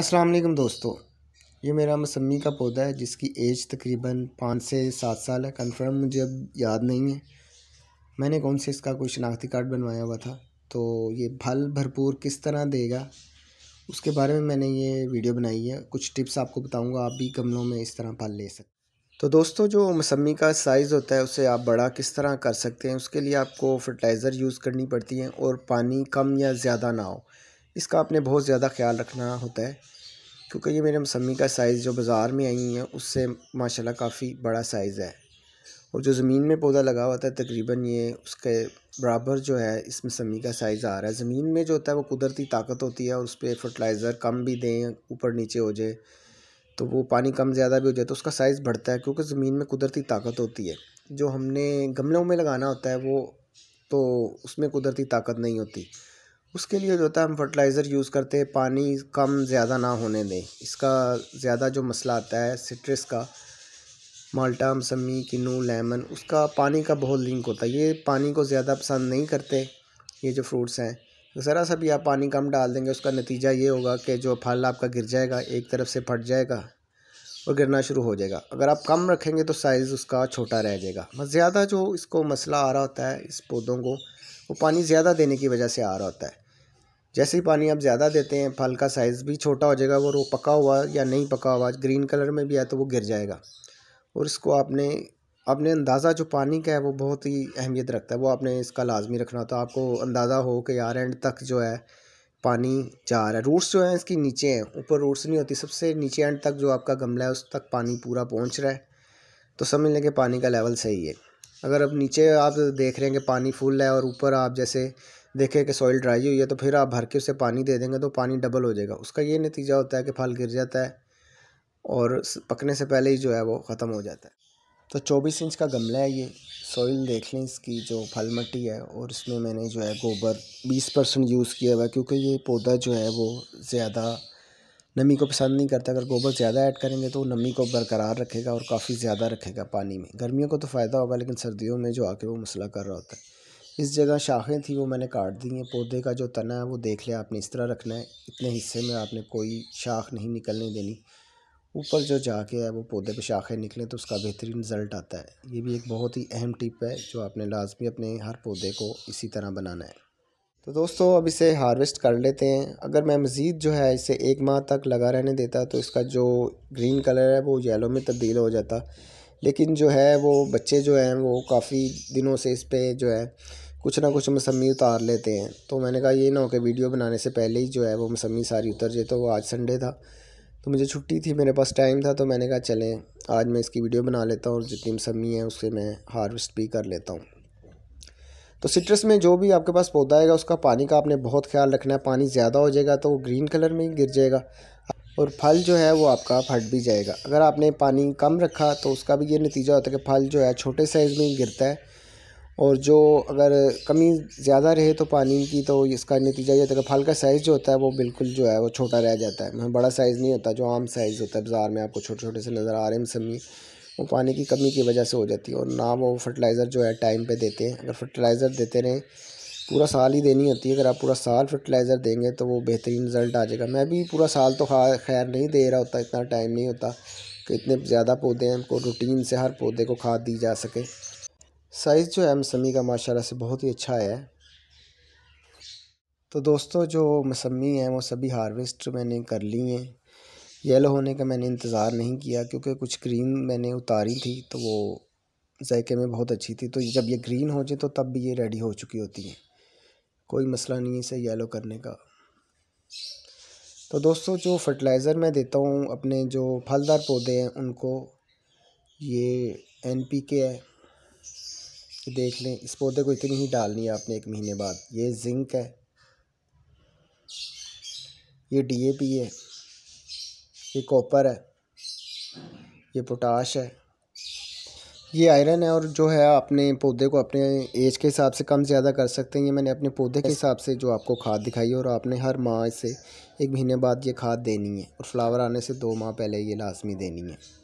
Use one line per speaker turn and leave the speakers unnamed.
अस्सलाम वालेकुम दोस्तों ये मेरा मौसमी का पौधा है जिसकी एज तकरीबन पाँच से सात साल है कंफर्म मुझे अब याद नहीं है मैंने कौन से इसका कोई शनाख्ती कार्ड बनवाया हुआ था तो ये फल भरपूर किस तरह देगा उसके बारे में मैंने ये वीडियो बनाई है कुछ टिप्स आपको बताऊँगा आप भी गमलों में इस तरह फल ले सकते तो दोस्तों जो मौसमी का साइज़ होता है उसे आप बड़ा किस तरह कर सकते हैं उसके लिए आपको फर्टिलाइज़र यूज़ करनी पड़ती है और पानी कम या ज़्यादा ना हो इसका आपने बहुत ज़्यादा ख्याल रखना होता है क्योंकि ये मेरे मौसमी का साइज़ जो बाज़ार में आई है उससे माशाल्लाह काफ़ी बड़ा साइज़ है और जो ज़मीन में पौधा लगा हुआ था तकरीबन ये उसके बराबर जो है इस मौसमी का साइज़ आ रहा है ज़मीन में जो होता है वो कुदरती ताकत होती है और उस पर फर्टिलाइज़र कम भी दें ऊपर नीचे हो जाए तो वो पानी कम ज़्यादा भी हो जाए तो उसका साइज़ बढ़ता है क्योंकि ज़मीन में कुदरती ताकत होती है जो हमने गमलों में लगाना होता है वो तो उसमें कुदरती ताकत नहीं होती उसके लिए जो होता है हम फर्टिलाइज़र यूज़ करते हैं पानी कम ज़्यादा ना होने दें इसका ज़्यादा जो मसला आता है सिट्रस का माल्टा मौसमी किनू लेमन उसका पानी का बहुत लिंक होता है ये पानी को ज़्यादा पसंद नहीं करते ये जो फ्रूट्स हैं ज़रा सा भी आप पानी कम डाल देंगे उसका नतीजा ये होगा कि जो फल आपका गिर जाएगा एक तरफ से फट जाएगा और गिरना शुरू हो जाएगा अगर आप कम रखेंगे तो साइज़ उसका छोटा रह जाएगा बस ज़्यादा जो इसको मसला आ रहा होता है इस पौधों को वो पानी ज़्यादा देने की वजह से आ रहा होता है जैसे ही पानी आप ज़्यादा देते हैं फल का साइज़ भी छोटा हो जाएगा वो पका हुआ या नहीं पका हुआ ग्रीन कलर में भी है तो वो गिर जाएगा और इसको आपने अपने अंदाज़ा जो पानी का है वो बहुत ही अहमियत रखता है वो आपने इसका लाजमी रखना तो आपको अंदाज़ा हो कि यार एंड तक जो है पानी जा रहा है रूट्स जो हैं इसकी नीचे हैं ऊपर रूट्स नहीं होती सबसे नीचे एंड तक जो आपका गमला है उस तक पानी पूरा पहुंच रहा है तो समझ लें कि पानी का लेवल सही है अगर अब नीचे आप देख रहे हैं कि पानी फुल है और ऊपर आप जैसे देखें कि सॉइल ड्राई हुई है तो फिर आप भर के उसे पानी दे देंगे तो पानी डबल हो जाएगा उसका ये नतीजा होता है कि फल गिर जाता है और पकने से पहले ही जो है वो ख़त्म हो जाता है तो चौबीस इंच का गमला है ये सॉइल देख लें इसकी जो फल मट्टी है और इसमें मैंने जो है गोबर बीस परसेंट यूज़ किया हुआ है क्योंकि ये पौधा जो है वो ज़्यादा नमी को पसंद नहीं करता अगर गोबर ज़्यादा ऐड करेंगे तो नमी को बरकरार रखेगा और काफ़ी ज़्यादा रखेगा पानी में गर्मियों को तो फ़ायदा होगा लेकिन सर्दियों में जो आके वो मसला कर रहा होता है इस जगह शाखें थी वो मैंने काट दी हैं पौधे का जो तना है वो देख लिया आपने इस तरह रखना है इतने हिस्से में आपने कोई शाख नहीं निकलने देनी ऊपर जो जाके है वो पौधे पे शाखें निकलें तो उसका बेहतरीन रिज़ल्ट आता है ये भी एक बहुत ही अहम टिप है जो आपने लाजमी अपने हर पौधे को इसी तरह बनाना है तो दोस्तों अब इसे हार्वेस्ट कर लेते हैं अगर मैं मज़ीद जो है इसे एक माह तक लगा रहने देता तो इसका जो ग्रीन कलर है वो येलो में तब्दील हो जाता लेकिन जो है वो बच्चे जो हैं वो काफ़ी दिनों से इस पर जो है कुछ ना कुछ मौसमी उतार लेते हैं तो मैंने कहा ये ना हो कि वीडियो बनाने से पहले ही जो है वो मौसमी सारी उतर जाए तो वो आज संडे था तो मुझे छुट्टी थी मेरे पास टाइम था तो मैंने कहा चलें आज मैं इसकी वीडियो बना लेता हूँ और जितनी मौसमी है उसे मैं हार्वेस्ट भी कर लेता हूँ तो सिट्रस में जो भी आपके पास पौधा आएगा उसका पानी का आपने बहुत ख्याल रखना है पानी ज़्यादा हो जाएगा तो वो ग्रीन कलर में ही गिर जाएगा और फल जो है वो आपका फट भी जाएगा अगर आपने पानी कम रखा तो उसका भी ये नतीजा होता है कि फल जो है छोटे साइज़ में ही गिरता है और जो अगर कमी ज़्यादा रहे तो पानी की तो इसका नतीजा ये होता है कि फल का साइज़ जो होता है वो बिल्कुल जो है वो छोटा रह जाता है मतलब बड़ा साइज़ नहीं होता जो आम साइज़ होता है बाज़ार में आपको छोटे छोटे से नज़र आ रहे हैं मसमी वो पानी की कमी की वजह से हो जाती है और ना वो फर्टिलाइज़र जो है टाइम पे देते हैं अगर फर्टिलाइज़र देते रहें पूरा साल ही देनी होती है अगर आप पूरा साल फर्टिलाइज़र देंगे तो वो बेहतरीन रिज़ल्ट आ जाएगा मैं भी पूरा साल तो खैर नहीं दे रहा होता इतना टाइम नहीं होता कि इतने ज़्यादा पौधे हैं उनको रूटीन से हर पौधे को खाद दी जा सके साइज़ जो है मौसमी का माशाला से बहुत ही अच्छा है तो दोस्तों जो मौसमी हैं वो सभी हारवेस्ट मैंने कर ली हैं येलो होने का मैंने इंतज़ार नहीं किया क्योंकि कुछ क्रीम मैंने उतारी थी तो वो जायके में बहुत अच्छी थी तो जब ये ग्रीन हो जाए तो तब भी ये रेडी हो चुकी होती है कोई मसला नहीं इसे येलो करने का तो दोस्तों जो फर्टिलाइज़र मैं देता हूँ अपने जो फलदार पौधे हैं उनको ये एन पी के है देख लें इस पौधे को इतनी ही डालनी है आपने एक महीने बाद ये जिंक है ये डी ए पी है ये कॉपर है ये पोटाश है ये आयरन है और जो है अपने पौधे को अपने एज के हिसाब से कम ज़्यादा कर सकते हैं ये मैंने अपने पौधे के हिसाब से जो आपको खाद दिखाई है और आपने हर माह से एक महीने बाद ये खाद देनी है और फ्लावर आने से दो माह पहले ये लाजमी देनी है